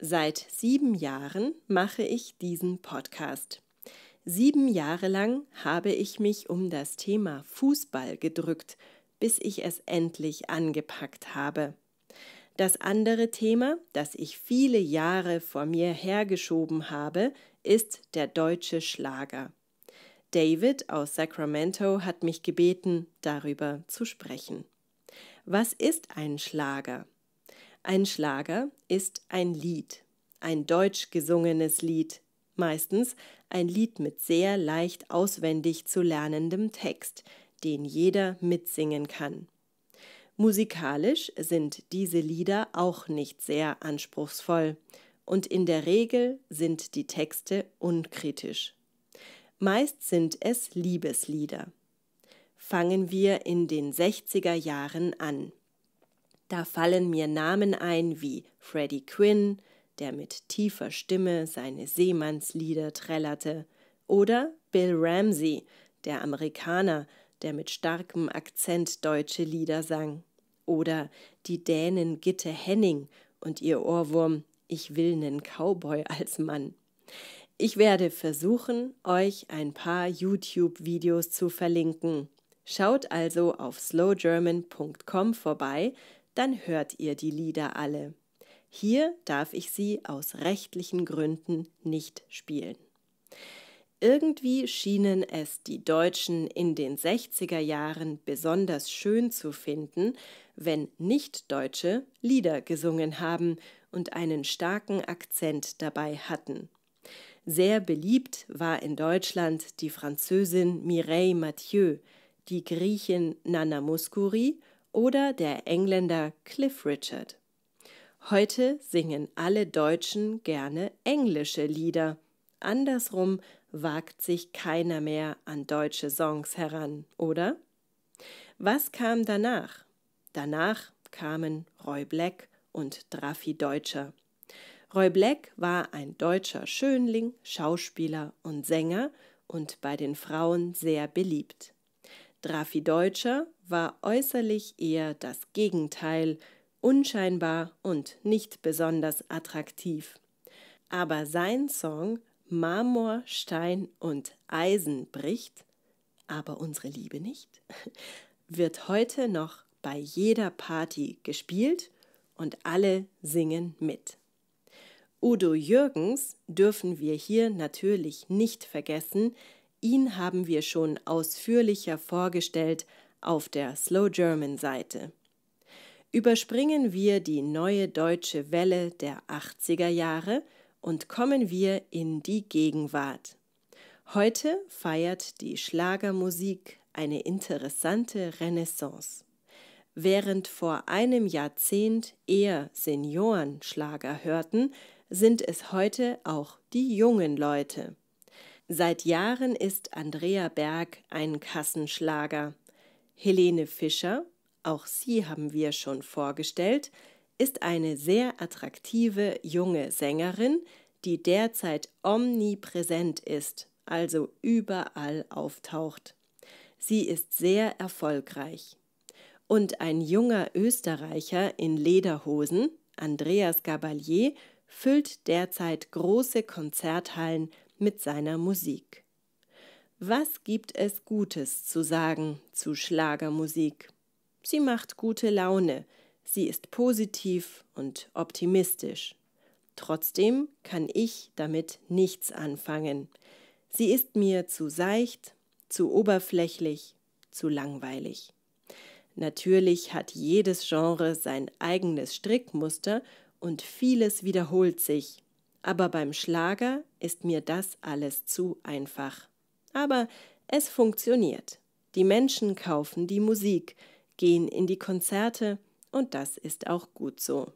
Seit sieben Jahren mache ich diesen Podcast. Sieben Jahre lang habe ich mich um das Thema Fußball gedrückt, bis ich es endlich angepackt habe. Das andere Thema, das ich viele Jahre vor mir hergeschoben habe, ist der deutsche Schlager. David aus Sacramento hat mich gebeten, darüber zu sprechen. Was ist ein Schlager? Ein Schlager ist ein Lied, ein deutsch gesungenes Lied, meistens ein Lied mit sehr leicht auswendig zu lernendem Text, den jeder mitsingen kann. Musikalisch sind diese Lieder auch nicht sehr anspruchsvoll und in der Regel sind die Texte unkritisch. Meist sind es Liebeslieder. Fangen wir in den 60er Jahren an. Da fallen mir Namen ein wie Freddie Quinn, der mit tiefer Stimme seine Seemannslieder trällerte, oder Bill Ramsey, der Amerikaner, der mit starkem Akzent deutsche Lieder sang, oder die Dänen Gitte Henning und ihr Ohrwurm Ich will nen Cowboy als Mann. Ich werde versuchen, euch ein paar YouTube-Videos zu verlinken. Schaut also auf slowgerman.com vorbei dann hört ihr die Lieder alle. Hier darf ich sie aus rechtlichen Gründen nicht spielen. Irgendwie schienen es die Deutschen in den 60er Jahren besonders schön zu finden, wenn Nichtdeutsche Lieder gesungen haben und einen starken Akzent dabei hatten. Sehr beliebt war in Deutschland die Französin Mireille Mathieu, die Griechin Nana Mouskouri oder der Engländer Cliff Richard. Heute singen alle Deutschen gerne englische Lieder. Andersrum wagt sich keiner mehr an deutsche Songs heran, oder? Was kam danach? Danach kamen Roy Black und Drafi Deutscher. Roy Black war ein deutscher Schönling, Schauspieler und Sänger und bei den Frauen sehr beliebt. Drafi Deutscher war äußerlich eher das Gegenteil, unscheinbar und nicht besonders attraktiv. Aber sein Song Marmor, Stein und Eisen bricht, aber unsere Liebe nicht, wird heute noch bei jeder Party gespielt und alle singen mit. Udo Jürgens dürfen wir hier natürlich nicht vergessen, Ihn haben wir schon ausführlicher vorgestellt auf der Slow German Seite. Überspringen wir die neue deutsche Welle der 80er Jahre und kommen wir in die Gegenwart. Heute feiert die Schlagermusik eine interessante Renaissance. Während vor einem Jahrzehnt eher Senioren Schlager hörten, sind es heute auch die jungen Leute. Seit Jahren ist Andrea Berg ein Kassenschlager. Helene Fischer, auch sie haben wir schon vorgestellt, ist eine sehr attraktive junge Sängerin, die derzeit omnipräsent ist, also überall auftaucht. Sie ist sehr erfolgreich. Und ein junger Österreicher in Lederhosen, Andreas Gabalier, füllt derzeit große Konzerthallen mit seiner Musik. Was gibt es Gutes zu sagen zu Schlagermusik? Sie macht gute Laune, sie ist positiv und optimistisch. Trotzdem kann ich damit nichts anfangen. Sie ist mir zu seicht, zu oberflächlich, zu langweilig. Natürlich hat jedes Genre sein eigenes Strickmuster und vieles wiederholt sich, aber beim Schlager ist mir das alles zu einfach. Aber es funktioniert. Die Menschen kaufen die Musik, gehen in die Konzerte und das ist auch gut so.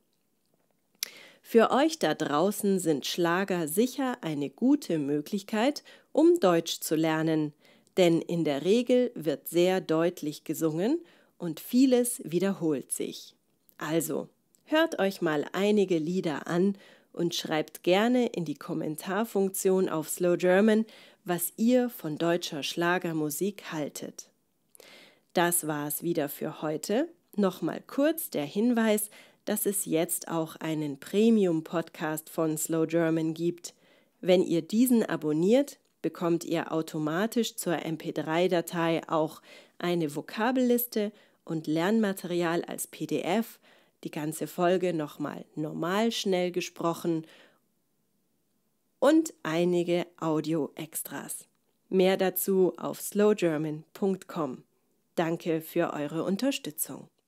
Für euch da draußen sind Schlager sicher eine gute Möglichkeit, um Deutsch zu lernen, denn in der Regel wird sehr deutlich gesungen und vieles wiederholt sich. Also, hört euch mal einige Lieder an und schreibt gerne in die Kommentarfunktion auf Slow German, was ihr von deutscher Schlagermusik haltet. Das war's wieder für heute. Nochmal kurz der Hinweis, dass es jetzt auch einen Premium-Podcast von Slow German gibt. Wenn ihr diesen abonniert, bekommt ihr automatisch zur MP3-Datei auch eine Vokabelliste und Lernmaterial als PDF die ganze Folge nochmal normal schnell gesprochen und einige Audio-Extras. Mehr dazu auf slowgerman.com. Danke für eure Unterstützung.